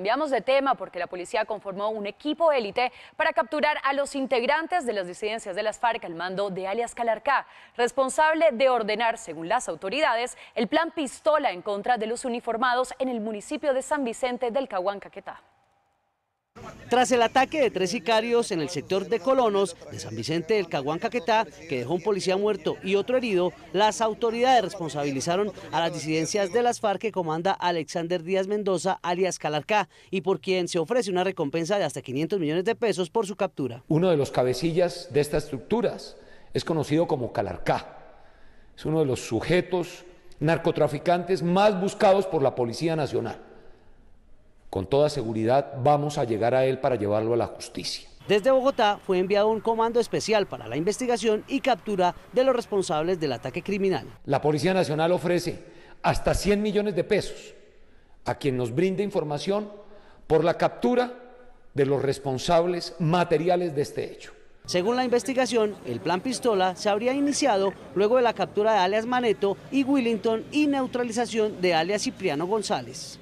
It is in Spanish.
Cambiamos de tema porque la policía conformó un equipo élite para capturar a los integrantes de las disidencias de las FARC al mando de alias Calarcá, responsable de ordenar, según las autoridades, el plan pistola en contra de los uniformados en el municipio de San Vicente del Caquetá. Tras el ataque de tres sicarios en el sector de Colonos de San Vicente del Caguán Caquetá, que dejó un policía muerto y otro herido, las autoridades responsabilizaron a las disidencias de las FARC que comanda Alexander Díaz Mendoza, alias Calarcá, y por quien se ofrece una recompensa de hasta 500 millones de pesos por su captura. Uno de los cabecillas de estas estructuras es conocido como Calarcá. Es uno de los sujetos narcotraficantes más buscados por la Policía Nacional con toda seguridad vamos a llegar a él para llevarlo a la justicia. Desde Bogotá fue enviado un comando especial para la investigación y captura de los responsables del ataque criminal. La Policía Nacional ofrece hasta 100 millones de pesos a quien nos brinde información por la captura de los responsables materiales de este hecho. Según la investigación, el plan pistola se habría iniciado luego de la captura de alias Maneto y Willington y neutralización de alias Cipriano González.